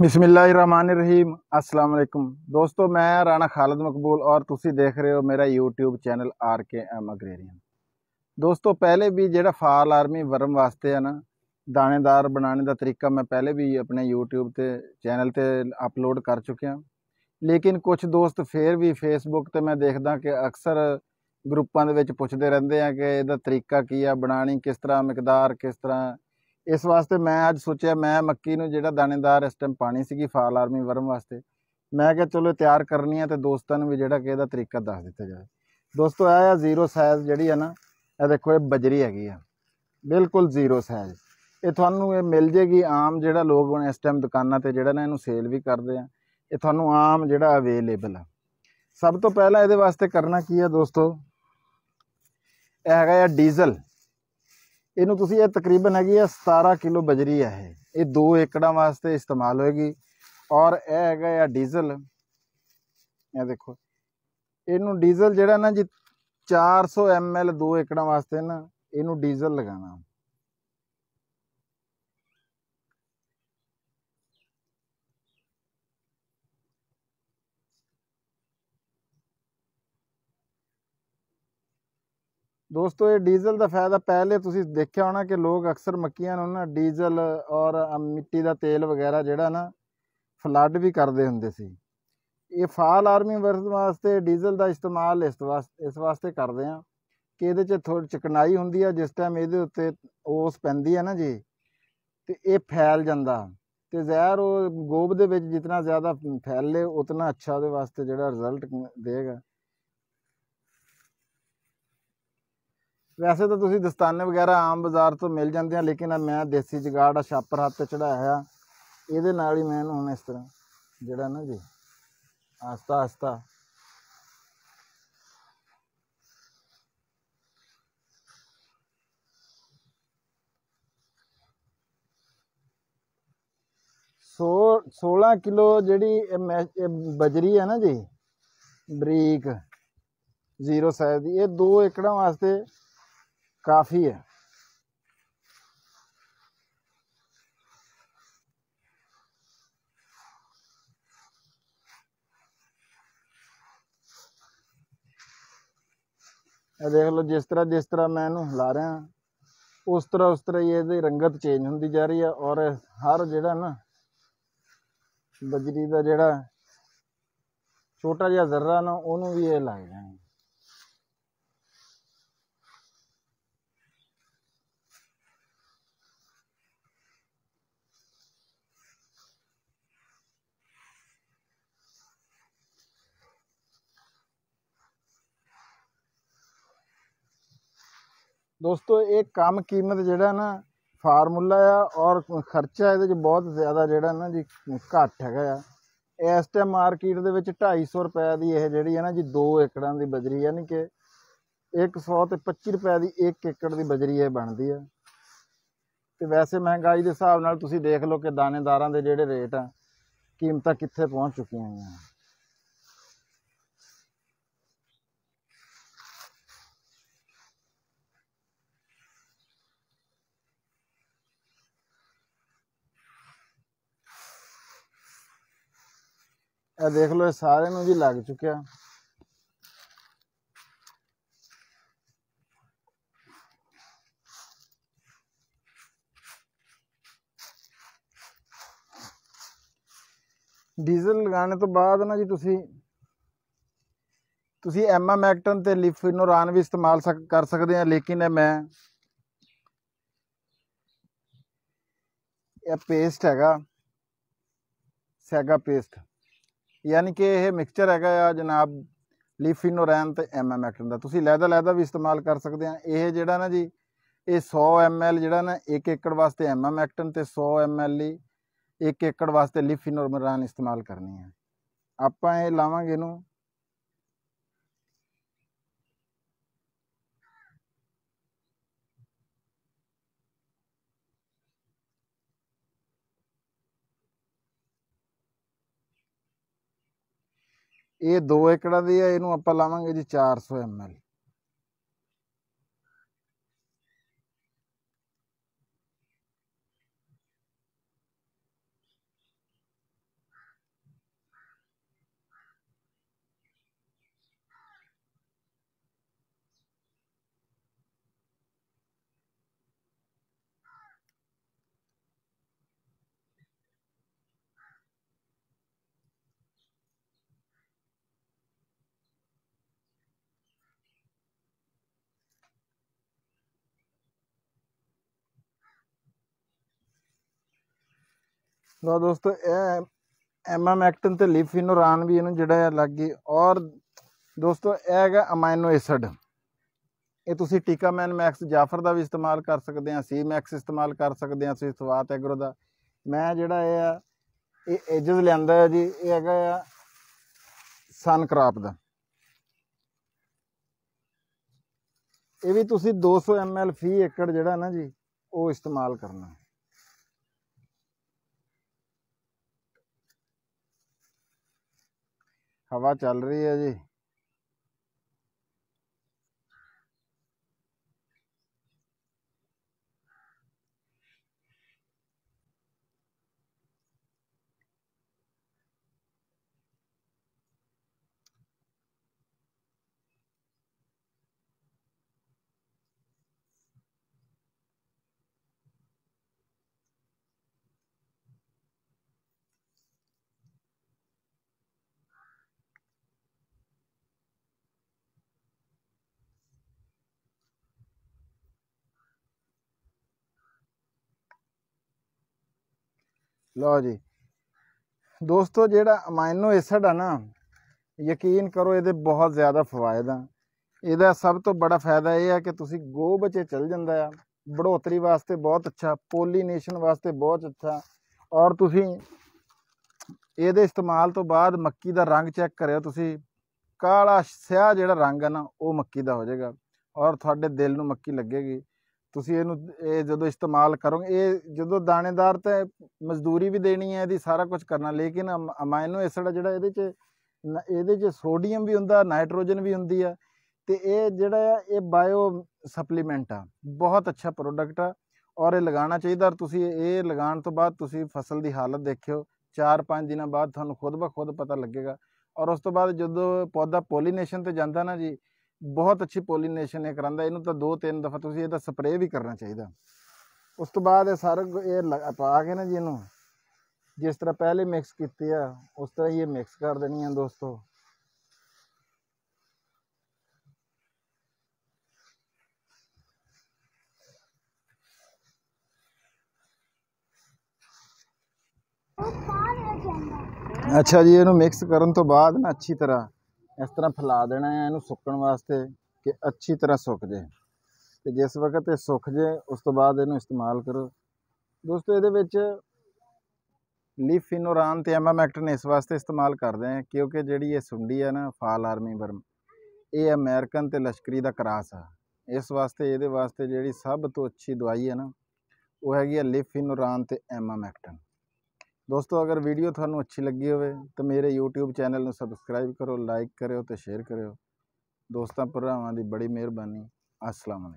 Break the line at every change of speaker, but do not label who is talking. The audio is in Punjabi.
ਬਿਸਮillahirrahmanirrahim ਅਸਲਾਮ वालेकुम ਦੋਸਤੋ ਮੈਂ ਰਾਣਾ ਖਾਲਦ ਮਕਬੂਲ ਔਰ ਤੁਸੀਂ ਦੇਖ ਰਹੇ ਹੋ ਮੇਰਾ YouTube ਚੈਨਲ RKM ਅਗਰੇਰੀਅਨ ਦੋਸਤੋ ਪਹਿਲੇ ਵੀ ਜਿਹੜਾ ਫਾਲ ਆਰਮੀ ਵਰਮ ਵਾਸਤੇ ਆ ਨਾ ਦਾਣੇਦਾਰ ਬਣਾਉਣ ਦਾ ਤਰੀਕਾ ਮੈਂ ਪਹਿਲੇ ਵੀ ਆਪਣੇ YouTube ਤੇ ਚੈਨਲ ਤੇ ਅਪਲੋਡ ਕਰ ਚੁੱਕਿਆ ਲੇਕਿਨ ਕੁਝ ਦੋਸਤ ਫੇਰ ਵੀ Facebook ਤੇ ਮੈਂ ਦੇਖਦਾ ਕਿ ਅਕਸਰ ਗਰੁੱਪਾਂ ਦੇ ਵਿੱਚ ਪੁੱਛਦੇ ਰਹਿੰਦੇ ਆ ਕਿ ਇਹਦਾ ਤਰੀਕਾ ਕੀ ਆ ਬਣਾਣੀ ਕਿਸ ਤਰ੍ਹਾਂ ਮਿਕਦਾਰ ਕਿਸ ਤਰ੍ਹਾਂ ਇਸ ਵਾਸਤੇ ਮੈਂ ਅੱਜ ਸੋਚਿਆ ਮੈਂ ਮੱਕੀ ਨੂੰ ਜਿਹੜਾ ਦਾਣੇਦਾਰ ਇਸ ਟਾਈਮ ਪਾਣੀ ਸੀਗੀ ਫਾਲ ਆਰਮੀ ਵਰਮ ਵਾਸਤੇ ਮੈਂ ਕਿਹਾ ਚਲੋ ਤਿਆਰ ਕਰਨੀ ਆ ਤੇ ਦੋਸਤਾਂ ਨੂੰ ਵੀ ਜਿਹੜਾ ਕਿ ਇਹਦਾ ਤਰੀਕਾ ਦੱਸ ਦਿੱਤਾ ਜਾਵੇ ਦੋਸਤੋ ਆਇਆ ਆ ਜ਼ੀਰੋ ਸਾਈਜ਼ ਜਿਹੜੀ ਆ ਨਾ ਇਹ ਦੇਖੋ ਇਹ ਬਜਰੀ ਹੈਗੀ ਆ ਬਿਲਕੁਲ ਜ਼ੀਰੋ ਸਾਈਜ਼ ਇਹ ਤੁਹਾਨੂੰ ਇਹ ਮਿਲ ਜੇਗੀ ਆਮ ਜਿਹੜਾ ਲੋਕ ਹੁਣ ਇਸ ਟਾਈਮ ਦੁਕਾਨਾਂ ਤੇ ਜਿਹੜਾ ਨਾ ਇਹਨੂੰ ਸੇਲ ਵੀ ਕਰਦੇ ਆ ਇਹ ਤੁਹਾਨੂੰ ਆਮ ਜਿਹੜਾ ਅਵੇਲੇਬਲ ਆ ਸਭ ਤੋਂ ਪਹਿਲਾਂ ਇਹਦੇ ਵਾਸਤੇ ਕਰਨਾ ਕੀ ਆ ਦੋਸਤੋ ਇਹ ਹੈਗਾ ਆ ਡੀਜ਼ਲ ਇਹਨੂੰ ਤੁਸੀਂ ਇਹ ਤਕਰੀਬਨ ਹੈਗੀ ਆ 17 ਕਿਲੋ ਬਜਰੀ ਹੈ ਇਹ ਇਹ 2 ਏਕੜਾਂ ਵਾਸਤੇ ਇਸਤੇਮਾਲ ਹੋਏਗੀ ਔਰ ਇਹ ਹੈਗਾ ਆ ਡੀਜ਼ਲ ਇਹ ਦੇਖੋ ਇਹਨੂੰ ਡੀਜ਼ਲ ਜਿਹੜਾ ਨਾ ਜੀ 400 ml 2 ਏਕੜਾਂ ਵਾਸਤੇ ਨਾ ਇਹਨੂੰ ਡੀਜ਼ਲ ਲਗਾਣਾ ਦੋਸਤੋ ਇਹ ਡੀਜ਼ਲ ਦਾ ਫਾਇਦਾ ਪਹਿਲੇ ਤੁਸੀਂ ਦੇਖਿਆ ਹੋਣਾ ਕਿ ਲੋਕ ਅਕਸਰ ਮੱਕੀਆਂ ਨੂੰ ਨਾ ਡੀਜ਼ਲ ਔਰ ਮਿੱਟੀ ਦਾ ਤੇਲ ਵਗੈਰਾ ਜਿਹੜਾ ਨਾ ਫਲੱਡ ਵੀ ਕਰਦੇ ਹੁੰਦੇ ਸੀ ਇਹ ਫਾਲ ਆਰਮੀ ਵਰਸ ਵਾਸਤੇ ਡੀਜ਼ਲ ਦਾ ਇਸਤੇਮਾਲ ਇਸ ਵਾਸਤੇ ਇਸ ਵਾਸਤੇ ਕਰਦੇ ਆ ਕਿ ਇਹਦੇ 'ਚ ਥੋੜੀ ਚਿਕਨਾਈ ਹੁੰਦੀ ਆ ਜਿਸ ਟਾਈਮ ਇਹਦੇ ਉੱਤੇ ਉਸ ਪੈਂਦੀ ਆ ਨਾ ਜੀ ਤੇ ਇਹ ਫੈਲ ਜਾਂਦਾ ਤੇ ਜ਼ਹਿਰ ਉਹ ਗੋਬ ਦੇ ਵਿੱਚ ਜਿੰਨਾ ਜ਼ਿਆਦਾ ਫੈਲੇ ਉਤਨਾ ਅੱਛਾ ਉਹਦੇ ਵਾਸਤੇ ਜਿਹੜਾ ਰਿਜ਼ਲਟ ਦੇਗਾ ਵੈਸੇ ਤਾਂ ਤੁਸੀਂ ਦਸਤਾਨੇ ਵਗੈਰਾ ਆਮ ਬਾਜ਼ਾਰ ਤੋਂ ਮਿਲ ਜਾਂਦੇ ਆ ਲੇਕਿਨ ਮੈਂ ਦੇਸੀ ਜਗਾੜ ਆ ਛਾਪਰ ਹੱਥ ਤੇ ਚੜਾਇਆ ਆ ਇਹਦੇ ਨਾਲ ਹੀ ਮੈਂ ਹੁਣ ਇਸ ਤਰ੍ਹਾਂ ਜਿਹੜਾ ਨਾ ਜੀ ਆਸਤਾ ਆਸਤਾ ਸੋ 16 ਕਿਲੋ ਜਿਹੜੀ ਬਜਰੀ ਹੈ ਨਾ ਜੀ ਬਰੀਕ ਜ਼ੀਰੋ ਸਾਈਜ਼ ਦੀ ਇਹ 2 ਏਕੜਾਂ ਵਾਸਤੇ ਕਾਫੀ ਹੈ ਇਹ ਦੇਖ ਲਓ ਜਿਸ ਤਰ੍ਹਾਂ ਜਿਸ ਤਰ੍ਹਾਂ ਮੈਂ ਇਹਨੂੰ ਹਿਲਾ ਰਿਹਾ ਉਸ ਤਰ੍ਹਾਂ ਉਸ ਤਰ੍ਹਾਂ ਇਹਦੀ ਰੰਗਤ ਚੇਂਜ ਹੁੰਦੀ ਜਾ ਰਹੀ ਹੈ ਔਰ ਹਰ ਜਿਹੜਾ ਨਾ ਬਜਰੀ ਦਾ ਜਿਹੜਾ ਛੋਟਾ ਜਿਹਾ ਜ਼ਰਰਾ ਨਾ ਉਹਨੂੰ ਵੀ ਇਹ ਲੱਗ ਜਾਣਾ ਦੋਸਤੋ ਇਹ ਕੰਮ ਕੀਮਤ ਜਿਹੜਾ ਨਾ ਫਾਰਮੂਲਾ ਆ ਔਰ ਖਰਚਾ ਇਹਦੇ ਵਿੱਚ ਬਹੁਤ ਜ਼ਿਆਦਾ ਜਿਹੜਾ ਨਾ ਜੀ ਘੱਟ ਹੈਗਾ ਆ ਇਸ ਟਾਈਮ ਮਾਰਕੀਟ ਦੇ ਵਿੱਚ 250 ਰੁਪਏ ਦੀ ਇਹ ਜਿਹੜੀ ਹੈ ਨਾ ਜੀ 2 ਏਕੜਾਂ ਦੀ ਬਜਰੀ ਯਾਨੀ ਕਿ 100 ਤੇ 25 ਰੁਪਏ ਦੀ 1 ਏਕੜ ਦੀ ਬਜਰੀ ਇਹ ਬਣਦੀ ਆ ਤੇ ਵੈਸੇ ਮਹਿੰਗਾਈ ਦੇ ਹਿਸਾਬ ਨਾਲ ਤੁਸੀਂ ਦੇਖ ਲਓ ਕਿ ਦਾਣੇਦਾਰਾਂ ਦੇ ਜਿਹੜੇ ਰੇਟ ਆ ਕੀਮਤਾਂ ਕਿੱਥੇ ਪਹੁੰਚ ਚੁੱਕੀਆਂ ਆ ਇਹ ਦੇਖ ਲਓ ਸਾਰੇ ਨੂੰ ਜੀ ਲੱਗ ਚੁੱਕਿਆ ਡੀਜ਼ਲ ਲਗਾਉਣ ਤੋਂ ਬਾਅਦ ਨਾ ਜੀ ਤੁਸੀਂ ਤੁਸੀਂ ਐਕਟਨ ਤੇ ਲਿਫਿਨੋਰਾਨ ਵੀ ਇਸਤੇਮਾਲ ਕਰ ਸਕਦੇ ਆ ਲੇਕਿਨ ਮੈਂ ਇਹ ਪੇਸਟ ਹੈਗਾ ਸੈਗਾ ਪੇਸਟ ਯਾਨੀ ਕਿ ਇਹ ਮਿਕਸਚਰ ਹੈਗਾ ਆ ਜਨਾਬ ਲੀਫਿਨੋਰੈਨ ਤੇ ਐਮਐਮਐਕਟਨ ਐਕਟਨ ਦਾ ਤੁਸੀਂ ਲੈਦਾ ਲੈਦਾ ਵੀ ਇਸਤੇਮਾਲ ਕਰ ਸਕਦੇ ਆ ਇਹ ਜਿਹੜਾ ਨਾ ਜੀ ਇਹ 100 ਐਮਐਲ ਜਿਹੜਾ ਨਾ 1 ਏਕੜ ਵਾਸਤੇ ਐਮਐਮਐਕਟਨ ਐਕਟਨ ਤੇ 100 ਐਮਐਲ ਲਈ 1 ਏਕੜ ਵਾਸਤੇ ਲੀਫਿਨੋਰਮਰਾਨ ਇਸਤੇਮਾਲ ਕਰਨੀ ਹੈ ਆਪਾਂ ਇਹ ਲਾਵਾਂਗੇ ਇਹਨੂੰ ਇਹ 2 ਏਕੜਾਂ ਦੀ ਹੈ ਇਹਨੂੰ ਆਪਾਂ ਲਾਵਾਂਗੇ ਜੀ 400 ml ਦਾ ਦੋਸਤੋ ਇਹ ਐਕਟਨ ਤੇ ਲਿਫਿਨੋਰਾਨ ਵੀ ਇਹਨੂੰ ਜਿਹੜਾ ਹੈ ਲੱਗ ਗਈ ਔਰ ਦੋਸਤੋ ਇਹ ਹੈਗਾ ਅਮਾਈਨੋ ਐਸਿਡ ਇਹ ਤੁਸੀਂ ਮੈਨ ਮੈਕਸ ਜਾਫਰ ਦਾ ਵੀ ਇਸਤੇਮਾਲ ਕਰ ਸਕਦੇ ਆ ਸੀ ਮੈਕਸ ਇਸਤੇਮਾਲ ਕਰ ਸਕਦੇ ਆ ਤੁਸੀਂ ਸਵਾਤ ਐਗਰੋ ਦਾ ਮੈਂ ਜਿਹੜਾ ਇਹ ਆ ਇਹ ਐਜਸ ਲੈਂਦਾ ਹੈ ਜੀ ਇਹ ਹੈਗਾ ਆ ਸਨ ਕ੍ਰਾਪ ਦਾ ਇਹ ਵੀ ਤੁਸੀਂ 200 ml ਫੀ ਏਕੜ ਜਿਹੜਾ ਨਾ ਜੀ ਉਹ ਇਸਤੇਮਾਲ ਕਰਨਾ ਹਵਾ ਚੱਲ ਰਹੀ ਹੈ ਜੀ ਲਓ ਜੀ ਦੋਸਤੋ ਜਿਹੜਾ ਅਮਾਈਨੋ ਐਸਿਡ ਆ ਨਾ ਯਕੀਨ ਕਰੋ ਇਹਦੇ ਬਹੁਤ ਜ਼ਿਆਦਾ ਫਾਇਦੇ ਆ ਇਹਦਾ ਸਭ ਤੋਂ ਵੱਡਾ ਫਾਇਦਾ ਇਹ ਆ ਕਿ ਤੁਸੀਂ ਗੋਬ 'ਚ ਚਲ ਜਾਂਦਾ ਆ ਬੜੋਤਰੀ ਵਾਸਤੇ ਬਹੁਤ ਅੱਛਾ ਪੋਲੀਨੇਸ਼ਨ ਵਾਸਤੇ ਬਹੁਤ ਅੱਛਾ ਔਰ ਤੁਸੀਂ ਇਹਦੇ ਇਸਤੇਮਾਲ ਤੋਂ ਬਾਅਦ ਮੱਕੀ ਦਾ ਰੰਗ ਚੈੱਕ ਕਰਿਓ ਤੁਸੀਂ ਕਾਲਾ ਸਿਆਹ ਜਿਹੜਾ ਰੰਗ ਆ ਨਾ ਉਹ ਮੱਕੀ ਦਾ ਹੋ ਜਾਏਗਾ ਔਰ ਤੁਹਾਡੇ ਦਿਲ ਨੂੰ ਮੱਕੀ ਲੱਗੇਗੀ ਤੁਸੀਂ ਇਹਨੂੰ ਇਹ ਜਦੋਂ ਇਸਤੇਮਾਲ ਕਰੋਗੇ ਇਹ ਜਦੋਂ ਦਾਣੇਦਾਰ ਤੇ ਮਜ਼ਦੂਰੀ ਵੀ ਦੇਣੀ ਹੈ ਇਹਦੀ ਸਾਰਾ ਕੁਝ ਕਰਨਾ ਲੇਕਿਨ ਅਮਾਈਨੋ ਐਸਿਡ ਜਿਹੜਾ ਇਹਦੇ 'ਚ ਇਹਦੇ 'ਚ ਸੋਡੀਅਮ ਵੀ ਹੁੰਦਾ ਨਾਈਟ੍ਰੋਜਨ ਵੀ ਹੁੰਦੀ ਆ ਤੇ ਇਹ ਜਿਹੜਾ ਇਹ ਬਾਇਓ ਸਪਲੀਮੈਂਟ ਆ ਬਹੁਤ ਅੱਛਾ ਪ੍ਰੋਡਕਟ ਆ ਔਰ ਇਹ ਲਗਾਉਣਾ ਚਾਹੀਦਾ ਔਰ ਤੁਸੀਂ ਇਹ ਲਗਾਉਣ ਤੋਂ ਬਾਅਦ ਤੁਸੀਂ ਫਸਲ ਦੀ ਹਾਲਤ ਦੇਖਿਓ 4-5 ਦਿਨਾਂ ਬਾਅਦ ਤੁਹਾਨੂੰ ਖੁਦ ਬਖੁਦ ਪਤਾ ਲੱਗੇਗਾ ਔਰ ਉਸ ਤੋਂ ਬਾਅਦ ਜਦੋਂ ਪੌਦਾ ਪੋਲੀਨੇਸ਼ਨ ਤੇ ਜਾਂਦਾ ਨਾ ਜੀ ਬਹੁਤ ਅੱਛੀ ਪੋਲੀਨੇਸ਼ਨ ਇਹ ਕਰਾਂਦਾ ਇਹਨੂੰ ਤਾਂ ਦੋ ਤਿੰਨ ਦਫਾ ਤੁਸੀਂ ਇਹਦਾ ਸਪਰੇਅ ਵੀ ਕਰਨਾ ਚਾਹੀਦਾ ਉਸ ਤੋਂ ਬਾਅਦ ਇਹ ਸਾਰ ਇਹ ਪਾ ਕੇ ਨਾ ਜੀ ਇਹਨੂੰ ਜਿਸ ਤਰ੍ਹਾਂ ਪਹਿਲੇ ਮਿਕਸ ਕੀਤੀ ਆ ਉਸ ਤਰ੍ਹਾਂ ਹੀ ਇਹ ਮਿਕਸ ਕਰ ਦੇਣੀ ਆ ਦੋਸਤੋ ਅੱਛਾ ਜੀ ਇਹਨੂੰ ਮਿਕਸ ਕਰਨ ਤੋਂ ਬਾਅਦ ਨਾ ਅੱਛੀ ਤਰ੍ਹਾਂ ਇਸ ਤਰ੍ਹਾਂ ਫਲਾ ਦੇਣਾ ਹੈ ਇਹਨੂੰ ਸੁੱਕਣ ਵਾਸਤੇ ਕਿ ਅੱਛੀ ਤਰ੍ਹਾਂ ਸੁੱਕ ਜਾਏ ਤੇ ਜਿਸ ਵਕਤ ਇਹ ਸੁੱਕ ਜਾਏ ਉਸ ਤੋਂ ਬਾਅਦ ਇਹਨੂੰ ਇਸਤੇਮਾਲ ਕਰੋ ਦੋਸਤੋ ਇਹਦੇ ਵਿੱਚ ਲੀਫ ਫਿਨੋਰਾਨ ਤੇ ਐਮਾਮੈਕਟਨ ਇਸ ਵਾਸਤੇ ਇਸਤੇਮਾਲ ਕਰਦੇ ਆ ਕਿਉਂਕਿ ਜਿਹੜੀ ਇਹ ਸੁੰਡੀ ਆ ਨਾ ਫਾਲ ਆਰਮੀ ਵਰਮ ਇਹ ਅਮਰੀਕਨ ਤੇ ਲਸ਼ਕਰੀ ਦਾ ਕਰਾਸ ਆ ਇਸ ਵਾਸਤੇ ਇਹਦੇ ਵਾਸਤੇ ਜਿਹੜੀ ਸਭ ਤੋਂ ਅੱਛੀ ਦਵਾਈ ਹੈ ਨਾ ਉਹ ਹੈਗੀ ਆ ਲੀਫ ਫਿਨੋਰਾਨ ਤੇ ਐਮਾਮੈਕਟਨ ਦੋਸਤੋ ਅਗਰ ਵੀਡੀਓ ਤੁਹਾਨੂੰ ਅੱਛੀ ਲੱਗੀ ਹੋਵੇ ਤਾਂ ਮੇਰੇ YouTube ਚੈਨਲ ਨੂੰ ਸਬਸਕ੍ਰਾਈਬ ਕਰੋ ਲਾਈਕ ਕਰਿਓ ਤੇ ਸ਼ੇਅਰ ਕਰਿਓ ਦੋਸਤਾਂ ਭਰਾਵਾਂ ਦੀ ਬੜੀ ਮਿਹਰਬਾਨੀ ਅਸਲਾਮ